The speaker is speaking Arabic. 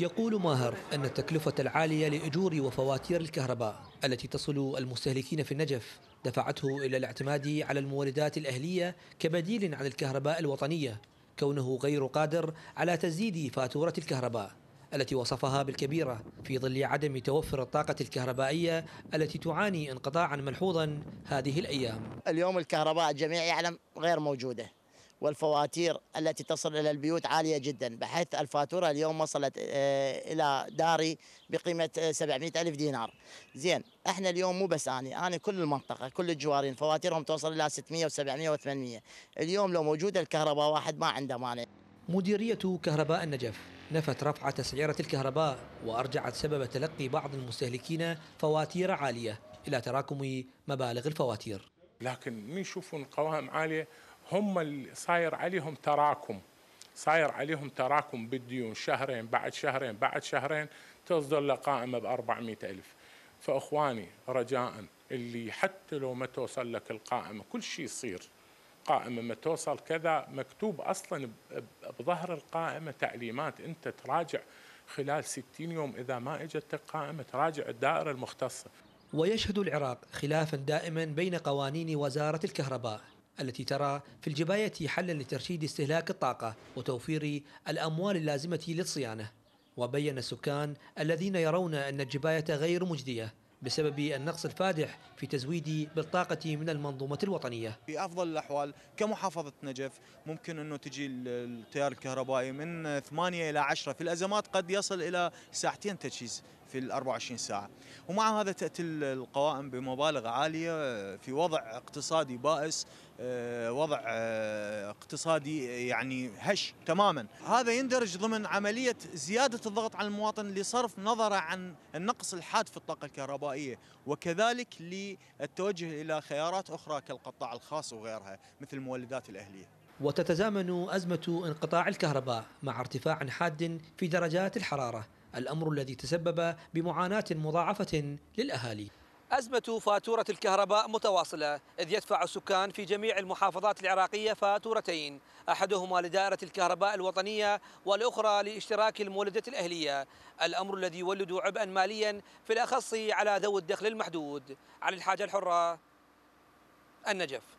يقول ماهر أن التكلفة العالية لأجور وفواتير الكهرباء التي تصل المستهلكين في النجف دفعته إلى الاعتماد على الموردات الأهلية كبديل عن الكهرباء الوطنية كونه غير قادر على تسديد فاتورة الكهرباء التي وصفها بالكبيرة في ظل عدم توفر الطاقة الكهربائية التي تعاني انقطاعا ملحوظا هذه الأيام اليوم الكهرباء الجميع يعلم غير موجودة والفواتير التي تصل إلى البيوت عالية جدا بحيث الفاتورة اليوم وصلت آه، إلى داري بقيمة 700 آه، ألف دينار زين احنا اليوم مو بس أنا أنا كل المنطقة كل الجوارين فواتيرهم توصل إلى 600 و700 و800 اليوم لو موجودة الكهرباء واحد ما عنده مانع مديرية كهرباء النجف نفت رفع تسعيرة الكهرباء وأرجعت سبب تلقي بعض المستهلكين فواتير عالية إلى تراكم مبالغ الفواتير لكن من يشوفون قوائم عالية هم اللي صاير عليهم تراكم صاير عليهم تراكم بالديون شهرين بعد شهرين بعد شهرين تصدر له قائمة ب ألف فإخواني رجاء اللي حتى لو ما توصل لك القائمة كل شيء يصير قائمة ما توصل كذا مكتوب أصلا بظهر القائمة تعليمات أنت تراجع خلال 60 يوم إذا ما إجتك قائمة تراجع الدائرة المختصة ويشهد العراق خلافا دائما بين قوانين وزارة الكهرباء التي ترى في الجباية حلا لترشيد استهلاك الطاقة وتوفير الأموال اللازمة للصيانة وبين السكان الذين يرون أن الجباية غير مجدية بسبب النقص الفادح في تزويد بالطاقة من المنظومة الوطنية في أفضل الأحوال كمحافظة نجف ممكن أنه تجي التيار الكهربائي من 8 إلى 10 في الأزمات قد يصل إلى ساعتين تجهيز في ال 24 ساعه ومع هذا تاتي القوائم بمبالغ عاليه آه، في وضع اقتصادي بائس آه، وضع آه، اقتصادي يعني هش تماما هذا يندرج ضمن عملية زيادة الضغط على المواطن لصرف نظرة عن النقص الحاد في الطاقة الكهربائية وكذلك للتوجه إلى خيارات أخرى كالقطاع الخاص وغيرها مثل المولدات الأهلية وتتزامن أزمة انقطاع الكهرباء مع ارتفاع حاد في درجات الحرارة الأمر الذي تسبب بمعاناة مضاعفة للأهالي أزمة فاتورة الكهرباء متواصلة إذ يدفع السكان في جميع المحافظات العراقية فاتورتين أحدهما لدائرة الكهرباء الوطنية والأخرى لاشتراك المولدة الأهلية الأمر الذي يولد عبئا ماليا في الأخص على ذوي الدخل المحدود علي الحاجة الحرة النجف